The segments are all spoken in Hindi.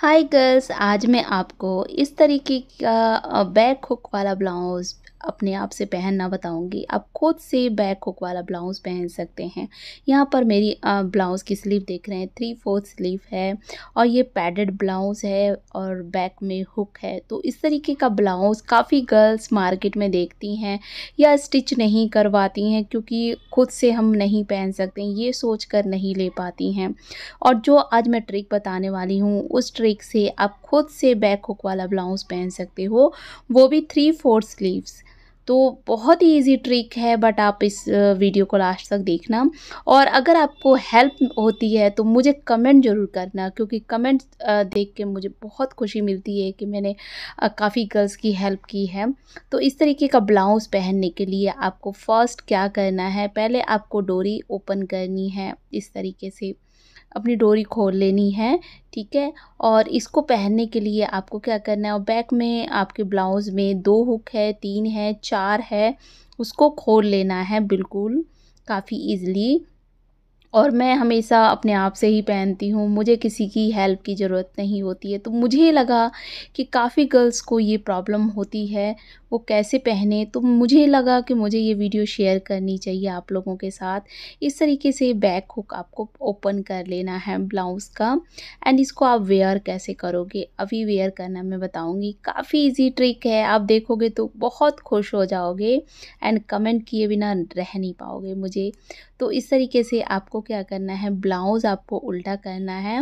हाय गर्ल्स आज मैं आपको इस तरीके का बैक हुक वाला ब्लाउज अपने आप से पहनना बताऊंगी आप खुद से बैक हुक वाला ब्लाउज़ पहन सकते हैं यहाँ पर मेरी ब्लाउज़ की स्लीव देख रहे हैं थ्री फोर्थ स्लीव है और ये पैडेड ब्लाउज़ है और बैक में हुक है तो इस तरीके का ब्लाउज़ काफ़ी गर्ल्स मार्केट में देखती हैं या स्टिच नहीं करवाती हैं क्योंकि खुद से हम नहीं पहन सकते ये सोच कर नहीं ले पाती हैं और जो आज मैं ट्रिक बताने वाली हूँ उस ट्रिक से आप खुद से बैक हुक वाला ब्लाउज़ पहन सकते हो वो भी थ्री फोर्थ स्लीव्स तो बहुत ही ईजी ट्रिक है बट आप इस वीडियो को लास्ट तक देखना और अगर आपको हेल्प होती है तो मुझे कमेंट ज़रूर करना क्योंकि कमेंट देख के मुझे बहुत खुशी मिलती है कि मैंने काफ़ी गर्ल्स की हेल्प की है तो इस तरीके का ब्लाउज़ पहनने के लिए आपको फ़र्स्ट क्या करना है पहले आपको डोरी ओपन करनी है इस तरीके से अपनी डोरी खोल लेनी है ठीक है और इसको पहनने के लिए आपको क्या करना है और बैक में आपके ब्लाउज़ में दो हुक है तीन है चार है उसको खोल लेना है बिल्कुल काफ़ी ईजली और मैं हमेशा अपने आप से ही पहनती हूँ मुझे किसी की हेल्प की ज़रूरत नहीं होती है तो मुझे लगा कि काफ़ी गर्ल्स को ये प्रॉब्लम होती है वो कैसे पहने तो मुझे लगा कि मुझे ये वीडियो शेयर करनी चाहिए आप लोगों के साथ इस तरीके से बैक हुक आपको ओपन कर लेना है ब्लाउज़ का एंड इसको आप वेयर कैसे करोगे अभी वेयर करना मैं बताऊँगी काफ़ी ईजी ट्रिक है आप देखोगे तो बहुत खुश हो जाओगे एंड कमेंट किए बिना रह नहीं पाओगे मुझे तो इस तरीके से आपको क्या करना है ब्लाउज़ आपको उल्टा करना है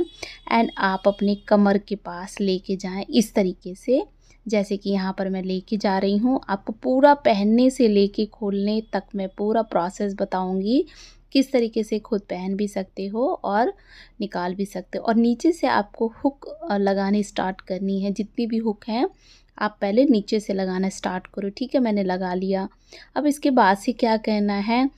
एंड आप अपने कमर के पास लेके जाएं इस तरीके से जैसे कि यहाँ पर मैं लेके जा रही हूँ आपको पूरा पहनने से लेके खोलने तक मैं पूरा प्रोसेस बताऊँगी किस तरीके से खुद पहन भी सकते हो और निकाल भी सकते हो और नीचे से आपको हुक लगाने स्टार्ट करनी है जितनी भी हुक हैं आप पहले नीचे से लगाना स्टार्ट करो ठीक है मैंने लगा लिया अब इसके बाद से क्या कहना है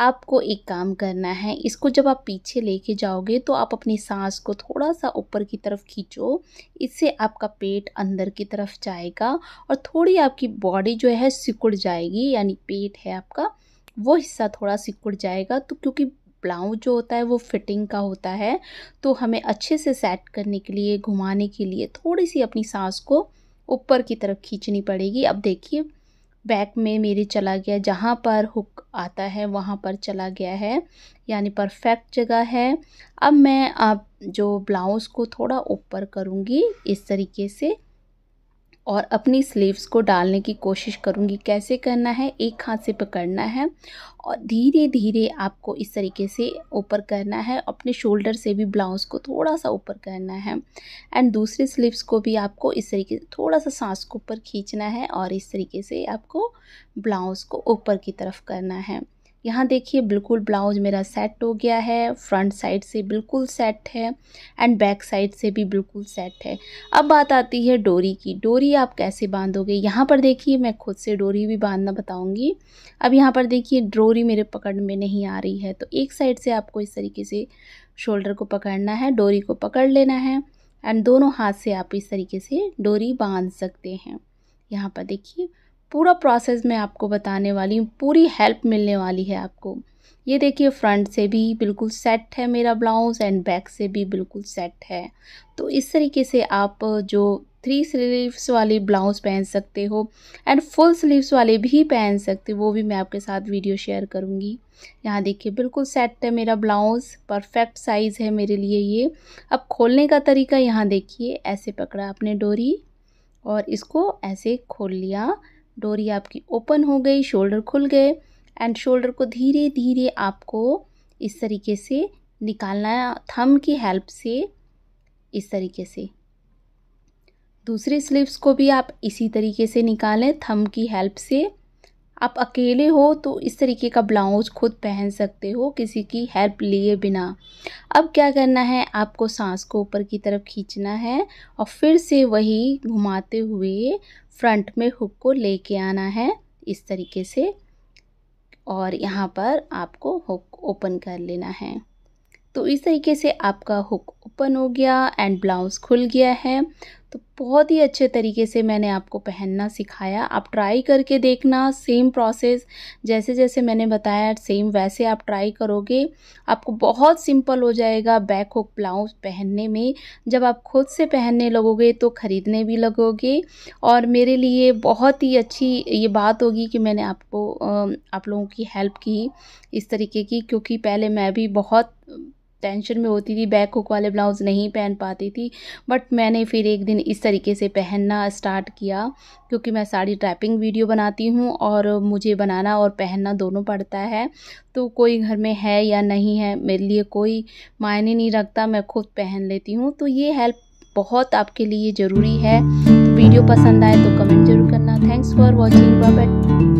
आपको एक काम करना है इसको जब आप पीछे लेके जाओगे तो आप अपनी सांस को थोड़ा सा ऊपर की तरफ खींचो इससे आपका पेट अंदर की तरफ जाएगा और थोड़ी आपकी बॉडी जो है सिकुड़ जाएगी यानी पेट है आपका वो हिस्सा थोड़ा सिकुड़ जाएगा तो क्योंकि ब्लाउज जो होता है वो फिटिंग का होता है तो हमें अच्छे से सेट करने के लिए घुमाने के लिए थोड़ी सी अपनी सांस को ऊपर की तरफ खींचनी पड़ेगी अब देखिए बैक में मेरे चला गया जहाँ पर हुक आता है वहाँ पर चला गया है यानी परफेक्ट जगह है अब मैं आप जो ब्लाउज़ को थोड़ा ऊपर करूँगी इस तरीके से और अपनी स्लीव्स को डालने की कोशिश करूँगी कैसे करना है एक हाथ से पकड़ना है और धीरे धीरे आपको इस तरीके से ऊपर करना है अपने शोल्डर से भी ब्लाउज़ को थोड़ा सा ऊपर करना है एंड दूसरे स्लीव्स को भी आपको इस तरीके से थोड़ा सा सांस को ऊपर खींचना है और इस तरीके से आपको ब्लाउज़ को ऊपर की तरफ करना है यहाँ देखिए बिल्कुल ब्लाउज मेरा सेट हो गया है फ्रंट साइड से बिल्कुल सेट है एंड बैक साइड से भी बिल्कुल सेट है अब बात आती है डोरी की डोरी आप कैसे बांधोगे यहाँ पर देखिए मैं खुद से डोरी भी बांधना बताऊँगी अब यहाँ पर देखिए डोरी मेरे पकड़ में नहीं आ रही है तो एक साइड से आपको इस तरीके से शोल्डर को पकड़ना है डोरी को पकड़ लेना है एंड दोनों हाथ से आप इस तरीके से डोरी बांध सकते हैं यहाँ पर देखिए पूरा प्रोसेस मैं आपको बताने वाली हूँ पूरी हेल्प मिलने वाली है आपको ये देखिए फ्रंट से भी बिल्कुल सेट है मेरा ब्लाउज़ एंड बैक से भी बिल्कुल सेट है तो इस तरीके से आप जो थ्री स्लीव्स वाले ब्लाउज़ पहन सकते हो एंड फुल स्लीव्स वाले भी पहन सकते हो वो भी मैं आपके साथ वीडियो शेयर करूँगी यहाँ देखिए बिल्कुल सेट है मेरा ब्लाउज़ परफेक्ट साइज़ है मेरे लिए ये अब खोलने का तरीका यहाँ देखिए ऐसे पकड़ा आपने डोरी और इसको ऐसे खोल लिया डोरी आपकी ओपन हो गई शोल्डर खुल गए एंड शोल्डर को धीरे धीरे आपको इस तरीके से निकालना है थम की हेल्प से इस तरीके से दूसरे स्लीव्स को भी आप इसी तरीके से निकालें थम की हेल्प से आप अकेले हो तो इस तरीके का ब्लाउज खुद पहन सकते हो किसी की हेल्प लिए बिना अब क्या करना है आपको सांस को ऊपर की तरफ खींचना है और फिर से वही घुमाते हुए फ्रंट में हुक को लेके आना है इस तरीके से और यहाँ पर आपको हुक ओपन कर लेना है तो इस तरीके से आपका हुक ओपन हो गया एंड ब्लाउज़ खुल गया है बहुत ही अच्छे तरीके से मैंने आपको पहनना सिखाया आप ट्राई करके देखना सेम प्रोसेस जैसे जैसे मैंने बताया सेम वैसे आप ट्राई करोगे आपको बहुत सिंपल हो जाएगा बैक हुक ब्लाउज पहनने में जब आप खुद से पहनने लगोगे तो ख़रीदने भी लगोगे और मेरे लिए बहुत ही अच्छी ये बात होगी कि मैंने आपको आप लोगों की हेल्प की इस तरीके की क्योंकि पहले मैं भी बहुत टेंशन में होती थी बैक हुक वाले ब्लाउज़ नहीं पहन पाती थी बट मैंने फिर एक दिन इस तरीके से पहनना स्टार्ट किया क्योंकि मैं साड़ी ट्रैपिंग वीडियो बनाती हूँ और मुझे बनाना और पहनना दोनों पड़ता है तो कोई घर में है या नहीं है मेरे लिए कोई मायने नहीं रखता मैं खुद पहन लेती हूँ तो ये हेल्प बहुत आपके लिए ज़रूरी है तो वीडियो पसंद आए तो कमेंट जरूर करना थैंक्स फॉर वॉचिंग बाय